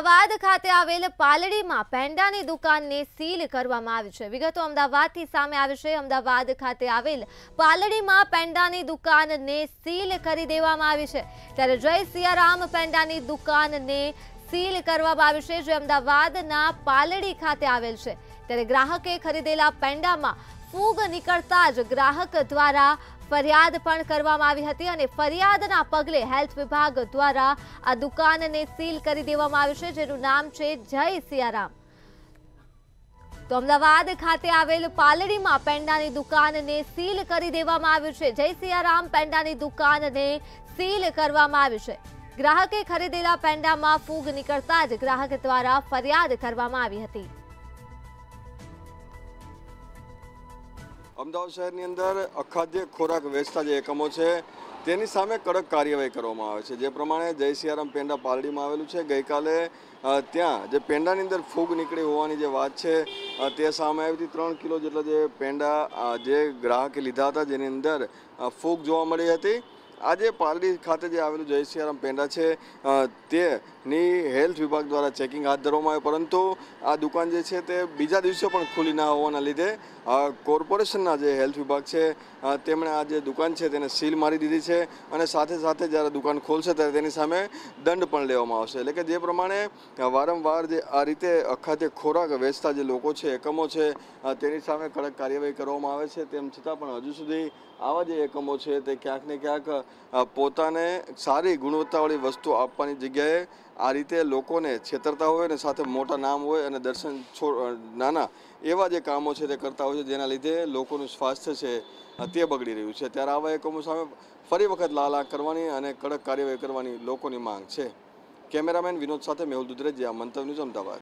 અમદાવાદ ખાતે આવેલ પાલડીમાં પેંડાની દુકાનને સીલ કરવામાં આવી છે વિગતો અમદાવાદથી સામે આવી છે અમદાવાદ ખાતે આવેલ પાલડીમાં પેંડાની દુકાનને સીલ કરી દેવામાં આવી છે ત્યારે જય સિયારામ પેંડાની દુકાનને સીલ કરવામાં આવી છે જે અમદાવાદના પાલડી ખાતે આવેલ છે ત્યારે ગ્રાહકે ખરીદેલા પેંડામાં ફૂગ નીકળતા જ ગ્રાહક દ્વારા ફરિયાદ પણ કરવામાં આવી હતી અને ફરિયાદના પગલે હેલ્થ વિભાગ દ્વારા આ દુકાનને સીલ કરી દેવામાં આવી છે જેનું નામ છે જય સિયારામ તો અમદાવાદ ખાતે આવેલ પાલડીમાં પેંડાની દુકાનને સીલ કરી દેવામાં આવ્યું છે જય સિયારામ પેંડાની દુકાનને સીલ કરવામાં આવી છે ગ્રાહકે ખરીદેલા પેંડામાં ફૂગ નીકળતા જ ગ્રાહક દ્વારા ફરિયાદ કરવામાં આવી હતી અમદાવાદ શહેરની અંદર જે ખોરાક વેચતા જે એકમો છે તેની સામે કડક કાર્યવાહી કરવામાં આવે છે જે પ્રમાણે જયસિયારામ પેંડા પાલડીમાં આવેલું છે ગઈકાલે ત્યાં જે પેંડાની અંદર ફૂગ નીકળી હોવાની જે વાત છે તે સામે આવી હતી ત્રણ કિલો જેટલા જે પેંડા જે ગ્રાહકે લીધા હતા જેની અંદર ફૂગ જોવા મળી હતી આજે પાલડી ખાતે જે આવેલું જયસિયારામ પેંડા છે તેની હેલ્થ વિભાગ દ્વારા ચેકિંગ હાથ ધરવામાં આવ્યું પરંતુ આ દુકાન જે છે તે બીજા દિવસે પણ ખુલી ના હોવાના લીધે કોર્પોરેશનના જે હેલ્થ વિભાગ છે તેમણે આ જે દુકાન છે તેને સીલ મારી દીધી છે અને સાથે સાથે જ્યારે દુકાન ખોલશે ત્યારે તેની સામે દંડ પણ લેવામાં આવશે એટલે કે જે પ્રમાણે વારંવાર જે આ રીતે અખાતે ખોરાક વેચતા જે લોકો છે એકમો છે તેની સામે કડક કાર્યવાહી કરવામાં આવે છે તેમ છતાં પણ હજુ સુધી આવા જે એકમો છે તે ક્યાંક ને ક્યાંક પોતાને સારી ગુણવત્તાવાળી વસ્તુ આપવાની જગ્યાએ આ રીતે લોકોને છેતરતા હોય અને સાથે મોટા નામ હોય અને દર્શન નાના એવા જે કામો છે તે કરતા હોય છે જેના લીધે લોકોનું સ્વાસ્થ્ય છે તે બગડી રહ્યું છે ત્યારે આવા એકમો સામે ફરી વખત લાલા કરવાની અને કડક કાર્યવાહી કરવાની લોકોની માંગ છે કેમેરામેન વિનોદ સાથે મેહુલ દુધરેજ આ મંતવ્ય ન્યૂઝ અમદાવાદ